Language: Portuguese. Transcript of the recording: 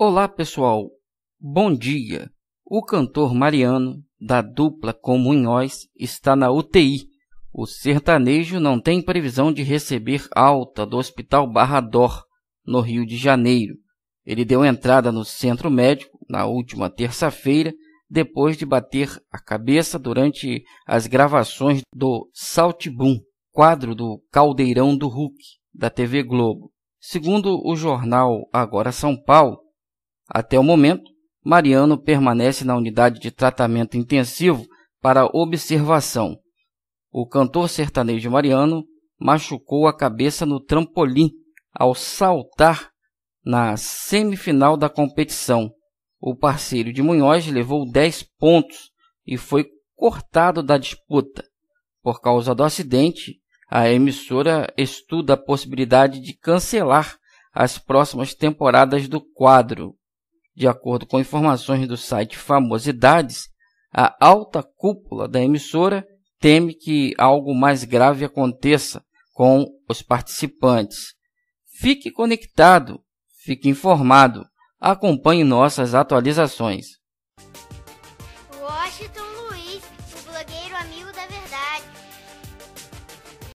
Olá pessoal, bom dia. O cantor Mariano, da dupla Comunhões, está na UTI. O sertanejo não tem previsão de receber alta do Hospital Barra Dor, no Rio de Janeiro. Ele deu entrada no centro médico na última terça-feira, depois de bater a cabeça durante as gravações do Salt Boom, quadro do Caldeirão do Hulk, da TV Globo. Segundo o jornal Agora São Paulo, até o momento, Mariano permanece na unidade de tratamento intensivo para observação. O cantor sertanejo Mariano machucou a cabeça no trampolim ao saltar na semifinal da competição. O parceiro de Munhoz levou 10 pontos e foi cortado da disputa. Por causa do acidente, a emissora estuda a possibilidade de cancelar as próximas temporadas do quadro. De acordo com informações do site Famosidades, a alta cúpula da emissora teme que algo mais grave aconteça com os participantes. Fique conectado, fique informado, acompanhe nossas atualizações. Washington Luiz, o blogueiro amigo da verdade.